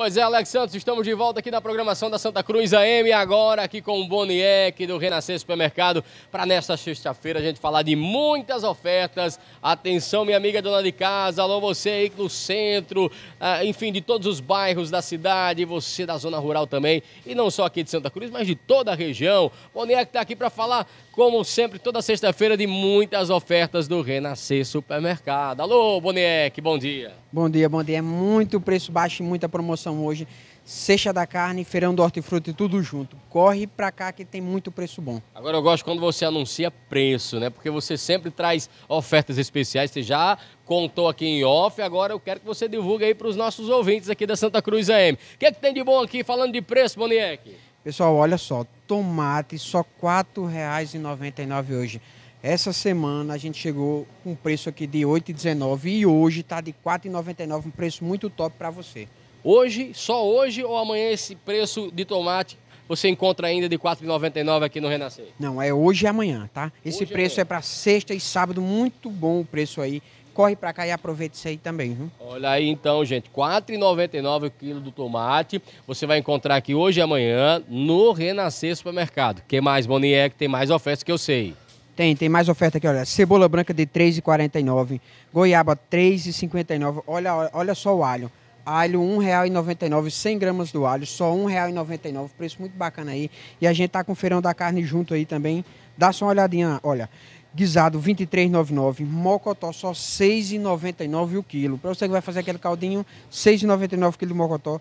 Pois é, Alex Santos, estamos de volta aqui na programação da Santa Cruz AM, agora aqui com o Boniek do Renascer Supermercado, para nesta sexta-feira a gente falar de muitas ofertas. Atenção, minha amiga dona de casa, alô você aí do centro, ah, enfim, de todos os bairros da cidade, você da zona rural também, e não só aqui de Santa Cruz, mas de toda a região. Boniek está aqui para falar, como sempre, toda sexta-feira de muitas ofertas do Renascer Supermercado. Alô, Boniek, bom dia. Bom dia, bom dia. É muito preço baixo e muita promoção promoção hoje, Seixa da Carne, Feirão do Hortifruti, tudo junto. Corre pra cá que tem muito preço bom. Agora eu gosto quando você anuncia preço, né? Porque você sempre traz ofertas especiais. Você já contou aqui em off, agora eu quero que você divulgue aí para os nossos ouvintes aqui da Santa Cruz AM. O que é que tem de bom aqui falando de preço, Boniek? Pessoal, olha só, tomate só R$ 4,99 hoje. Essa semana a gente chegou com um preço aqui de R$ 8,19 e hoje está de R$ 4,99, um preço muito top para você. Hoje, só hoje ou amanhã esse preço de tomate você encontra ainda de R$ 4,99 aqui no Renascer? Não, é hoje e amanhã, tá? Esse hoje preço é, é para sexta e sábado, muito bom o preço aí. Corre para cá e aproveita isso aí também, viu? Olha aí então, gente, R$ 4,99 o quilo do tomate. Você vai encontrar aqui hoje e amanhã no Renascer Supermercado. É que mais, Boniek? Tem mais ofertas que eu sei. Tem, tem mais oferta aqui, olha. Cebola branca de R$ 3,49, goiaba R$ 3,59. Olha, olha só o alho. Alho R$ 1,99, 100 gramas do alho, só R$ 1,99, preço muito bacana aí. E a gente tá com o feirão da carne junto aí também. Dá só uma olhadinha, olha. Guisado 23,99, mocotó só 6,99 o quilo. Para você que vai fazer aquele caldinho, 6,99 o quilo de mocotó.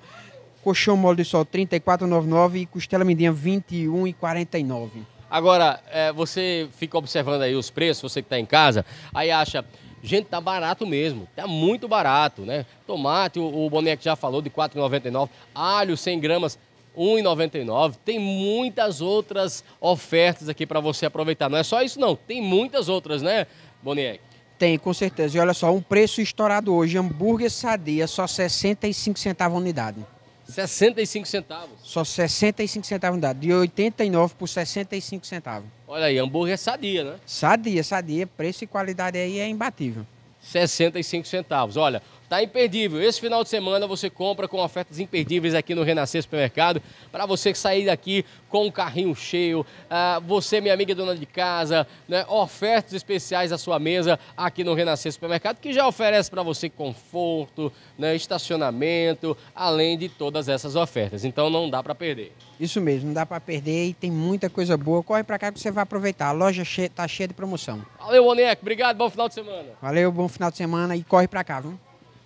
Colchão mole de sol 34,99 e costela R$ 21,49. Agora, é, você fica observando aí os preços, você que está em casa, aí acha Gente, tá barato mesmo, tá muito barato, né? Tomate, o, o Boneco já falou, de 4,99. Alho, 100 gramas, 1,99. Tem muitas outras ofertas aqui para você aproveitar. Não é só isso não, tem muitas outras, né, Boneco? Tem, com certeza. E olha só, um preço estourado hoje, hambúrguer sadia, só 65 centavos a unidade. 65 centavos? Só 65 centavos a unidade, de 89 por 65 centavos. Olha aí, hambúrguer é sadia, né? Sadia, sadia. Preço e qualidade aí é imbatível. 65 centavos. Olha, tá imperdível. Esse final de semana você compra com ofertas imperdíveis aqui no Renascer Supermercado para você sair daqui com o carrinho cheio. Ah, você, minha amiga dona de casa, né? ofertas especiais à sua mesa aqui no Renascer Supermercado que já oferece para você conforto, né? estacionamento, além de todas essas ofertas. Então não dá para perder. Isso mesmo, não dá para perder e tem muita coisa boa. Corre para cá que você vai aproveitar. A loja che tá cheia de promoção. Valeu, Oneco. Obrigado, bom final de semana. Valeu, bom final de semana e corre para cá, viu?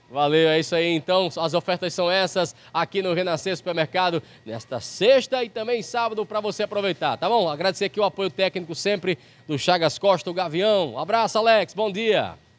Valeu, é isso aí então. As ofertas são essas aqui no Renascer Supermercado nesta sexta e também sábado para você aproveitar, tá bom? Agradecer aqui o apoio técnico sempre do Chagas Costa, o Gavião. Um abraço, Alex. Bom dia.